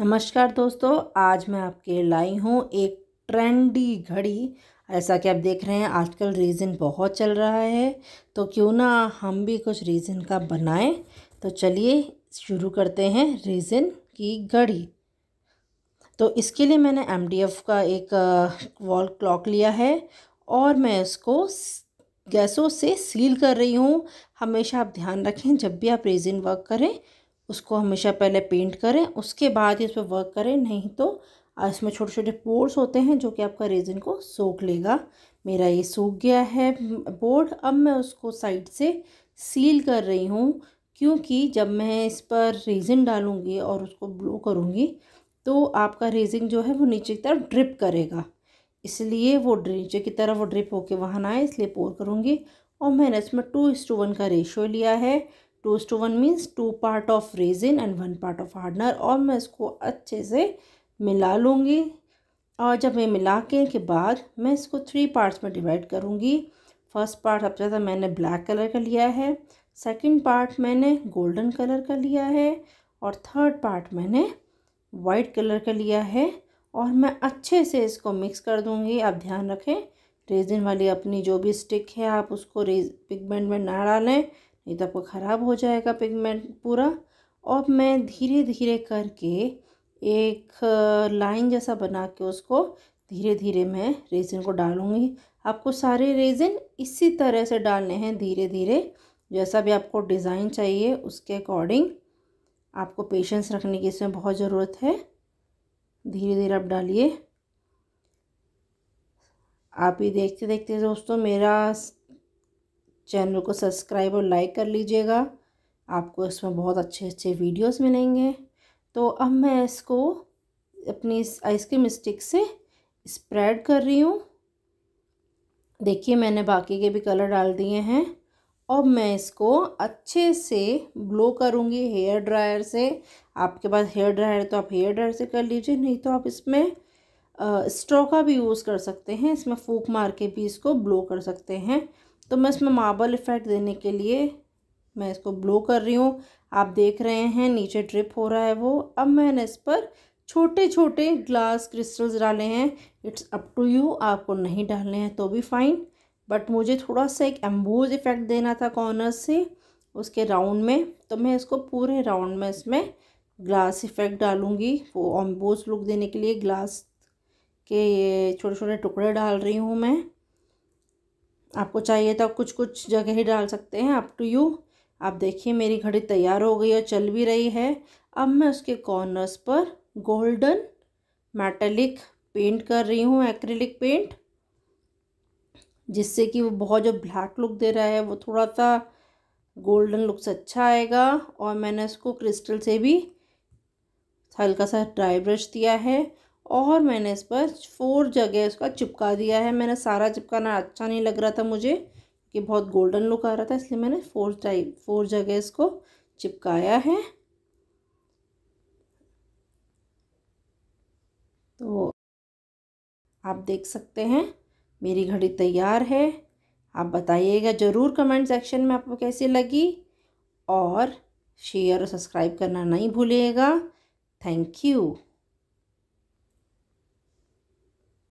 नमस्कार दोस्तों आज मैं आपके लाई हूँ एक ट्रेंडी घड़ी ऐसा कि आप देख रहे हैं आजकल रीजन बहुत चल रहा है तो क्यों ना हम भी कुछ रीजन का बनाएं तो चलिए शुरू करते हैं रीज़न की घड़ी तो इसके लिए मैंने एम का एक वॉल क्लॉक लिया है और मैं इसको गैसों से सील कर रही हूँ हमेशा आप ध्यान रखें जब भी आप रेज़िन वर्क करें उसको हमेशा पहले पेंट करें उसके बाद ही उस पर वर्क करें नहीं तो इसमें छोटे छोटे पोर्स होते हैं जो कि आपका रेजिन को सोख लेगा मेरा ये सूख गया है बोर्ड अब मैं उसको साइड से सील कर रही हूँ क्योंकि जब मैं इस पर रेजिन डालूँगी और उसको ब्लो करूँगी तो आपका रेजिन जो है वो नीचे की तरफ ड्रिप करेगा इसलिए वो नीचे की तरफ वो ड्रिप होके वहाँ ना आए इसलिए पोर करूँगी और मैंने इसमें टू इस टू वन का रेशो लिया है two to one means two part of resin and one part of hardener और मैं इसको अच्छे से मिला लूँगी और जब मैं मिला के, के बाद मैं इसको थ्री पार्ट्स में डिवाइड करूँगी फर्स्ट पार्ट सबसे ज़्यादा मैंने ब्लैक कलर का लिया है सेकंड पार्ट मैंने गोल्डन कलर का लिया है और थर्ड पार्ट मैंने वाइट कलर का लिया है और मैं अच्छे से इसको मिक्स कर दूँगी आप ध्यान रखें रेजिन वाली अपनी जो भी स्टिक है आप उसको रेज पिगमेंट में ना डालें नहीं तो आपका ख़राब हो जाएगा पिगमेंट पूरा और मैं धीरे धीरे करके एक लाइन जैसा बना के उसको धीरे धीरे मैं रेज़िन को डालूँगी आपको सारे रेज़िन इसी तरह से डालने हैं धीरे धीरे जैसा भी आपको डिज़ाइन चाहिए उसके अकॉर्डिंग आपको पेशेंस रखने की इसमें बहुत ज़रूरत है धीरे धीरे आप डालिए आप ही देखते देखते दोस्तों मेरा चैनल को सब्सक्राइब और लाइक कर लीजिएगा आपको इसमें बहुत अच्छे अच्छे वीडियोस मिलेंगे तो अब मैं इसको अपनी इस आइसक्रीम स्टिक से स्प्रेड कर रही हूँ देखिए मैंने बाकी के भी कलर डाल दिए हैं अब मैं इसको अच्छे से ब्लो करूँगी हेयर ड्रायर से आपके पास हेयर ड्रायर तो आप हेयर ड्रायर से कर लीजिए नहीं तो आप इसमें स्ट्रॉ का भी यूज़ कर सकते हैं इसमें फूक मार के भी इसको ब्लो कर सकते हैं तो मैं इसमें मार्बल इफ़ेक्ट देने के लिए मैं इसको ब्लो कर रही हूँ आप देख रहे हैं नीचे ड्रिप हो रहा है वो अब मैंने इस पर छोटे छोटे ग्लास क्रिस्टल्स डाले हैं इट्स अप टू यू आपको नहीं डालने हैं तो भी फाइन बट मुझे थोड़ा सा एक एम्बोज इफ़ेक्ट देना था कॉर्नर से उसके राउंड में तो मैं इसको पूरे राउंड में इसमें ग्लास इफ़ेक्ट डालूँगी वो एम्बोज लुक देने के लिए ग्लास के ये छोटे छोटे टुकड़े डाल रही हूँ मैं आपको चाहिए तो आप कुछ कुछ जगह ही डाल सकते हैं अप टू यू आप देखिए मेरी घड़ी तैयार हो गई और चल भी रही है अब मैं उसके कॉर्नर्स पर गोल्डन मेटलिक पेंट कर रही हूँ एक्रिलिक पेंट जिससे कि वो बहुत जो ब्लैक लुक दे रहा है वो थोड़ा सा गोल्डन लुक से अच्छा आएगा और मैंने इसको क्रिस्टल से भी हल्का सा ड्राई ब्रश दिया है और मैंने इस पर फोर जगह उसका चिपका दिया है मैंने सारा चिपकाना अच्छा नहीं लग रहा था मुझे कि बहुत गोल्डन लुक आ रहा था इसलिए मैंने फोर टाइप फोर जगह इसको चिपकाया है तो आप देख सकते हैं मेरी घड़ी तैयार है आप बताइएगा ज़रूर कमेंट सेक्शन में आपको कैसी लगी और शेयर और सब्सक्राइब करना नहीं भूलिएगा थैंक यू